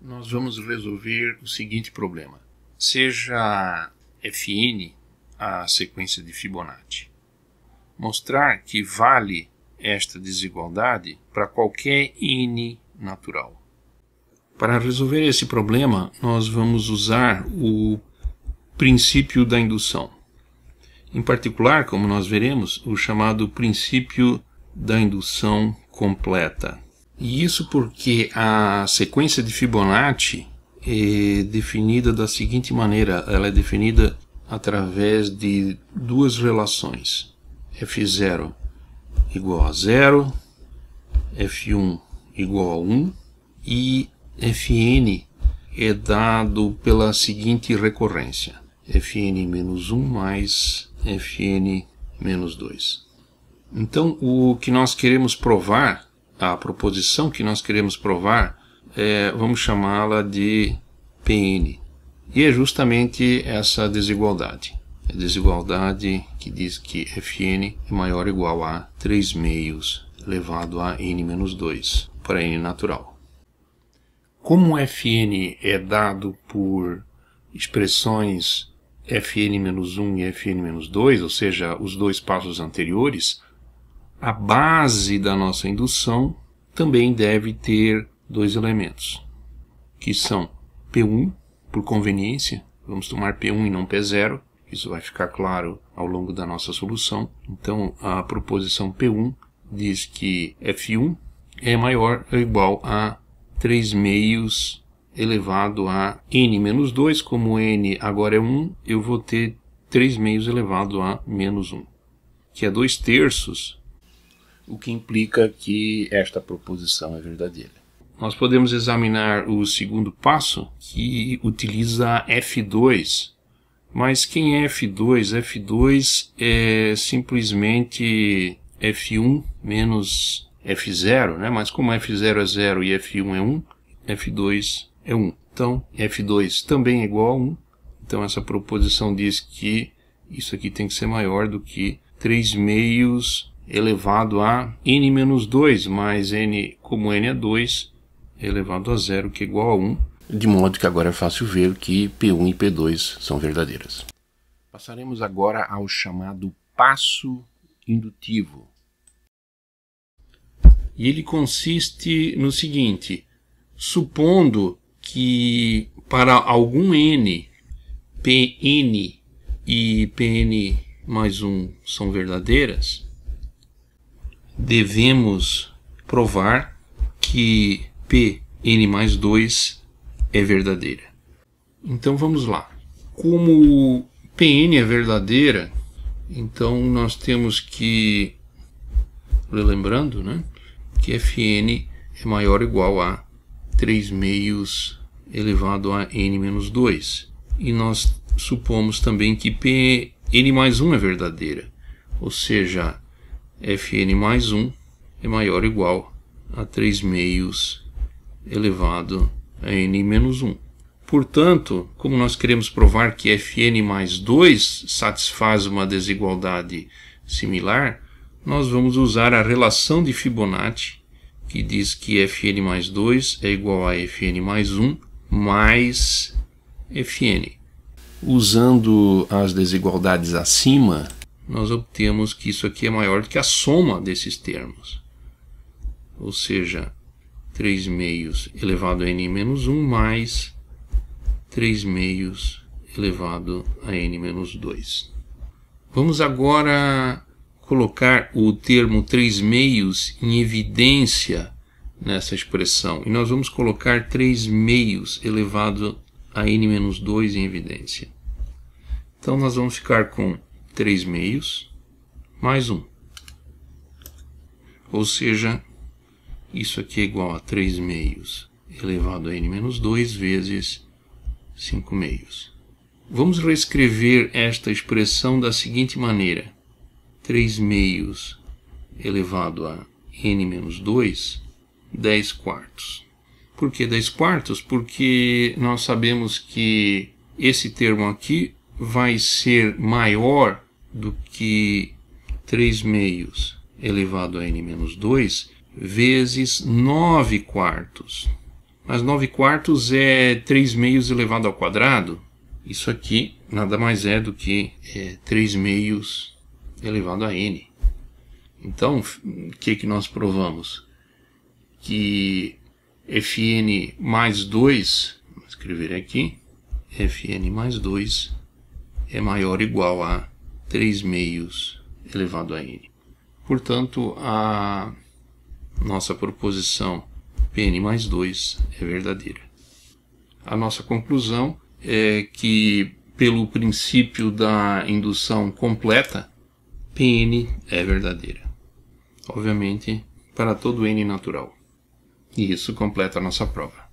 nós vamos resolver o seguinte problema. Seja Fn a sequência de Fibonacci. Mostrar que vale esta desigualdade para qualquer n natural. Para resolver esse problema, nós vamos usar o princípio da indução. Em particular, como nós veremos, o chamado princípio da indução completa. E isso porque a sequência de Fibonacci é definida da seguinte maneira: ela é definida através de duas relações, f0 igual a 0, f1 igual a 1 e fn é dado pela seguinte recorrência, fn menos 1 mais fn menos 2. Então, o que nós queremos provar a proposição que nós queremos provar, é, vamos chamá-la de PN. E é justamente essa desigualdade. A é desigualdade que diz que Fn é maior ou igual a 3 meios elevado a n menos 2 para n natural. Como Fn é dado por expressões Fn menos 1 e Fn menos 2, ou seja, os dois passos anteriores, a base da nossa indução também deve ter dois elementos, que são P1, por conveniência, vamos tomar P1 e não P0, isso vai ficar claro ao longo da nossa solução. Então, a proposição P1 diz que F1 é maior ou igual a 3 meios elevado a n menos 2, como n agora é 1, eu vou ter 3 meios elevado a menos 1, que é 2 terços o que implica que esta proposição é verdadeira. Nós podemos examinar o segundo passo, que utiliza F2. Mas quem é F2? F2 é simplesmente F1 menos F0, né? mas como F0 é 0 e F1 é 1, F2 é 1. Então, F2 também é igual a 1. Então, essa proposição diz que isso aqui tem que ser maior do que 3 meios elevado a n menos 2 mais n como n é 2 elevado a zero que é igual a 1, de modo que agora é fácil ver que P1 e P2 são verdadeiras. Passaremos agora ao chamado passo indutivo. E ele consiste no seguinte: supondo que para algum n, Pn e Pn mais 1 são verdadeiras, devemos provar que Pn mais 2 é verdadeira. Então vamos lá. Como Pn é verdadeira, então nós temos que, lembrando, né, que Fn é maior ou igual a 3 meios elevado a n menos 2. E nós supomos também que Pn mais 1 é verdadeira, ou seja, Fn mais 1 é maior ou igual a 3 meios elevado a n menos 1. Portanto, como nós queremos provar que Fn mais 2 satisfaz uma desigualdade similar, nós vamos usar a relação de Fibonacci, que diz que Fn mais 2 é igual a Fn mais 1 mais Fn. Usando as desigualdades acima, nós obtemos que isso aqui é maior do que a soma desses termos. Ou seja, 3 meios elevado a n menos 1 mais 3 meios elevado a n menos 2. Vamos agora colocar o termo 3 meios em evidência nessa expressão. E nós vamos colocar 3 meios elevado a n menos 2 em evidência. Então nós vamos ficar com 3 meios mais 1. Ou seja, isso aqui é igual a 3 meios elevado a n menos 2 vezes 5 meios. Vamos reescrever esta expressão da seguinte maneira. 3 meios elevado a n menos 2, 10 quartos. Por que 10 quartos? Porque nós sabemos que esse termo aqui vai ser maior do que 3 meios elevado a n menos 2 vezes 9 quartos. Mas 9 quartos é 3 meios elevado ao quadrado. Isso aqui nada mais é do que é, 3 meios elevado a n. Então, o que, que nós provamos? Que fn mais 2, vou escrever aqui, fn mais 2 é maior ou igual a 3 meios elevado a n. Portanto, a nossa proposição Pn mais 2 é verdadeira. A nossa conclusão é que, pelo princípio da indução completa, Pn é verdadeira. Obviamente, para todo n natural. E isso completa a nossa prova.